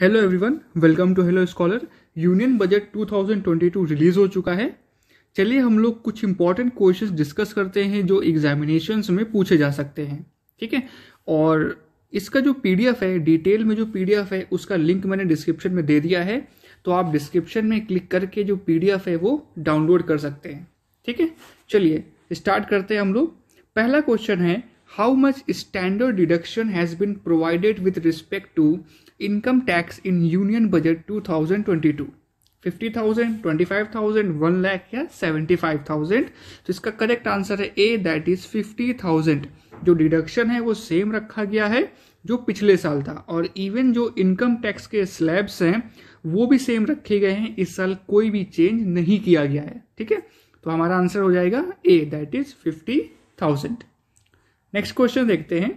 hello everyone welcome to hello scholar union budget 2022 release हो चुका है चलिए हम लोग कुछ इंपॉर्टेंट क्वेश्चंस डिस्कस करते हैं जो एग्जामिनेशन में पूछे जा सकते हैं ठीक है और इसका जो पीडीएफ है डिटेल में जो पीडीएफ है उसका लिंक मैंने डिस्क्रिप्शन में दे दिया है तो आप डिस्क्रिप्शन में क्लिक करके जो पीडीएफ है वो डाउनलोड कर सकते हैं ठीक है चलिए स्टार्ट करते हैं हम लोग पहला क्वेश्चन है how much standard deduction has been provided with respect to union budget two thousand twenty 2022 fifty thousand twenty five thousand one lakh या सेवेंटी फाइव थाउजेंड तो इसका करेक्ट आंसर है A that is fifty thousand जो deduction है वो same रखा गया है जो पिछले साल था और इवन जो इनकम टैक्स के स्लैब्स हैं वो भी सेम रखे गए हैं इस साल कोई भी चेंज नहीं किया गया है ठीक है तो हमारा आंसर हो जाएगा A that is fifty thousand next question देखते हैं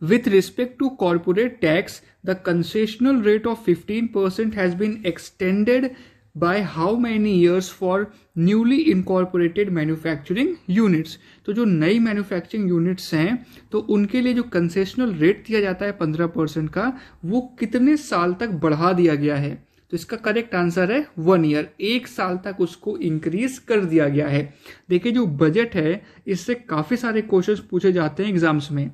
With respect to corporate tax, the concessional rate of 15% has been extended by how many years for newly incorporated manufacturing units तो जो नई manufacturing units हैं तो उनके लिए जो concessional rate दिया जाता है 15 परसेंट का वो कितने साल तक बढ़ा दिया गया है तो इसका करेक्ट आंसर है वन ईयर एक साल तक उसको इंक्रीज कर दिया गया है देखिए जो बजट है इससे काफ़ी सारे क्वेश्चंस पूछे जाते हैं एग्जाम्स में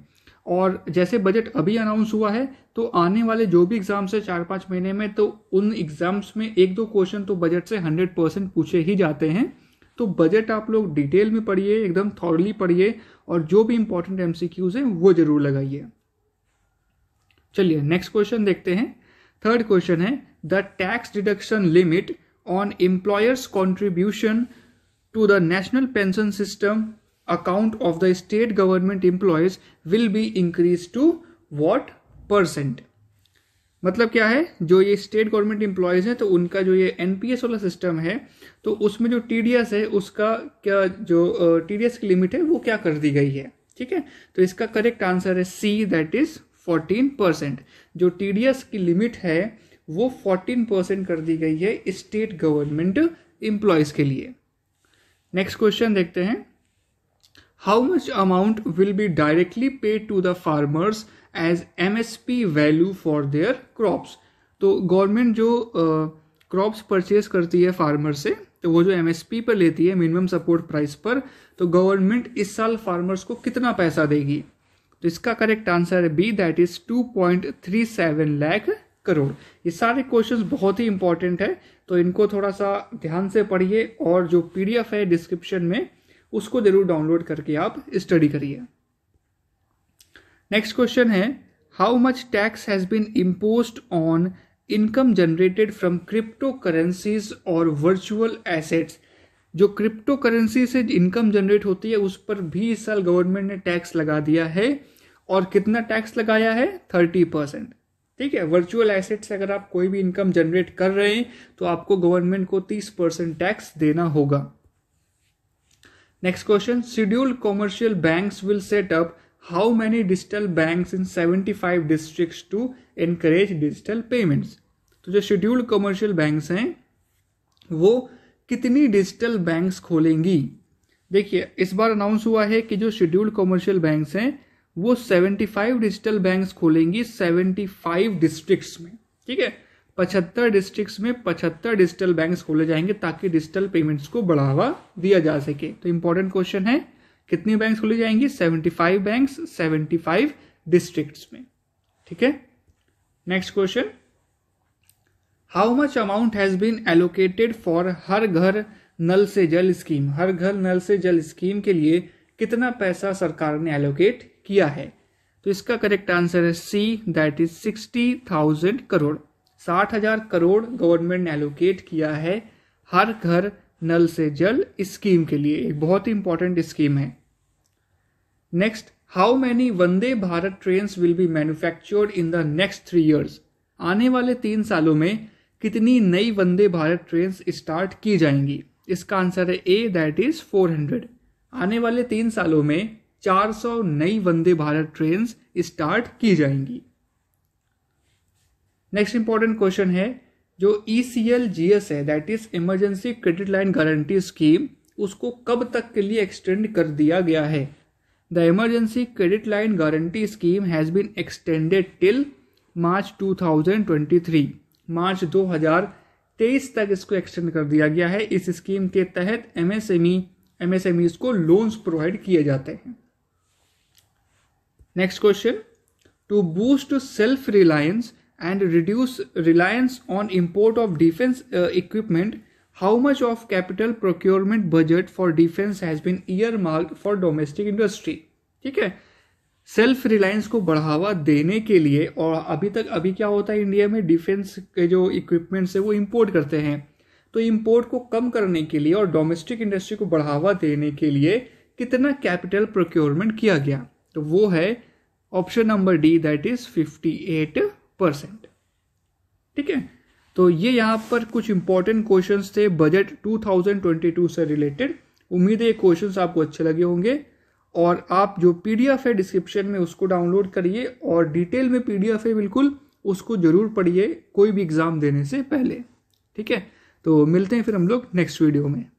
और जैसे बजट अभी अनाउंस हुआ है तो आने वाले जो भी एग्जाम्स है चार पाँच महीने में तो उन एग्जाम्स में एक दो क्वेश्चन तो बजट से हंड्रेड परसेंट पूछे ही जाते हैं तो बजट आप लोग डिटेल में पढ़िए एकदम थॉरली पढ़िए और जो भी इंपॉर्टेंट एम हैं वो जरूर लगाइए चलिए नेक्स्ट क्वेश्चन देखते हैं थर्ड क्वेश्चन है the tax deduction limit on employers contribution to the national pension system account of the state government employees will be increased to what percent मतलब क्या है जो ये स्टेट गवर्नमेंट एम्प्लॉयज़ हैं तो उनका जो ये एनपीएस वाला सिस्टम है तो उसमें जो टीडीएस है उसका क्या जो टीडीएस की लिमिट है वो क्या कर दी गई है ठीक है तो इसका करेक्ट आंसर है C that is fourteen percent जो टीडीएस की लिमिट है वो फोर्टीन परसेंट कर दी गई है स्टेट गवर्नमेंट एम्प्लॉयज़ के लिए नेक्स्ट क्वेश्चन देखते हैं how much amount will be directly paid to the farmers as M S P value for their crops तो गवर्नमेंट जो क्रॉप्स uh, परचेज करती है फार्मर से तो वो जो एम एस पी पर लेती है मिनिमम सपोर्ट प्राइस पर तो गवर्नमेंट इस साल फार्मर्स को कितना पैसा देगी तो इसका करेक्ट आंसर है B that is two point three seven lakh crore ये सारे क्वेश्चंस बहुत ही इंपॉर्टेंट है तो इनको थोड़ा सा ध्यान से पढ़िए और जो पीडीएफ है डिस्क्रिप्शन में उसको ज़रूर डाउनलोड करके आप स्टडी करिए नेक्स्ट क्वेश्चन है how much tax has been impose on income generated from crypto currencies और वर्चुअल एसेट्स जो क्रिप्टो करेंसी से इनकम जनरेट होती है उस पर भी इस साल गवर्नमेंट ने टैक्स लगा दिया है और कितना टैक्स लगाया है थर्टी परसेंट ठीक है वर्चुअल एसेट से अगर आप कोई भी इनकम जनरेट कर रहे हैं तो आपको गवर्नमेंट को तीस परसेंट टैक्स देना होगा next question scheduled commercial bank will set up how many digital bank in seventy five district to encourage digital payments तो जो शेड्यूल्ड कॉमर्शियल बैंक हैं वो कितनी डिजिटल बैंक खोलेंगी देखिए इस बार अनाउंस हुआ है कि जो शेड्यूल्ड कॉमर्शियल बैंक हैं वो सेवेंटी फाइव डिजिटल बैंक खोलेंगी सेवेंटी फाइव डिस्ट्रिक्ट में ठीक है पचहत्तर डिस्ट्रिक्ट में पचहत्तर डिजिटल बैंक खोले जाएंगे ताकि डिजिटल पेमेंट्स को बढ़ावा दिया जा सके तो इंपॉर्टेंट क्वेश्चन है कितनी बैंक खोली जाएंगी बैंक सेवेंटी फाइव डिस्ट्रिक्ट में ठीक है next question how much amount has been allocated for Har Ghar Nal से जल स्कीम हर घर नल से जल स्कीम के लिए कितना पैसा सरकार ने एलोकेट किया है तो इसका करेक्ट आंसर है C that is sixty thousand crore साठ हजार करोड़ गवर्नमेंट ने एलोकेट किया है हर घर नल से जल स्कीम के लिए एक बहुत ही इंपॉर्टेंट स्कीम है next how many Vande Bharat train will be manufactured in the next three years आने वाले तीन सालों में कितनी नई वंदे भारत ट्रेन स्टार्ट की जाएंगी इसका आंसर है ए दैट इज 400 आने वाले तीन सालों में 400 नई वंदे भारत ट्रेन स्टार्ट की जाएंगी नेक्स्ट इंपॉर्टेंट क्वेश्चन है जो E C L G S है that is emergency credit line guarantee scheme उसको कब तक के लिए एक्सटेंड कर दिया गया है the emergency credit line guarantee scheme has been extended till March 2023 March 2023 तक इसको एक्सटेंड कर दिया गया है इस स्कीम के तहत एमएसएमई एमएसएमईज e, को लोन्स प्रोवाइड किए जाते हैं next question to boost self reliance and reduce reliance on import of defense uh, equipment how much of capital procurement budget for defense has been earmarked for domestic industry ठीक है self reliance को बढ़ावा देने के लिए और अभी तक अभी क्या होता है इंडिया में डिफेंस के जो इक्विपमेंट्स है वो इंपोर्ट करते हैं तो इंपोर्ट को कम करने के लिए और डोमेस्टिक इंडस्ट्री को बढ़ावा देने के लिए कितना कैपिटल प्रोक्योरमेंट किया गया तो वो है option number D that is eight percent ठीक है तो ये यहाँ पर कुछ इंपॉर्टेंट क्वेश्चन थे बजट 2022 से रिलेटेड उम्मीद है ये क्वेश्चन आपको अच्छे लगे होंगे और आप जो पीडीएफ है डिस्क्रिप्शन में उसको डाउनलोड करिए और डिटेल में पीडीएफ है बिल्कुल उसको जरूर पढ़िए कोई भी एग्ज़ाम देने से पहले ठीक है तो मिलते हैं फिर हम लोग नेक्स्ट वीडियो में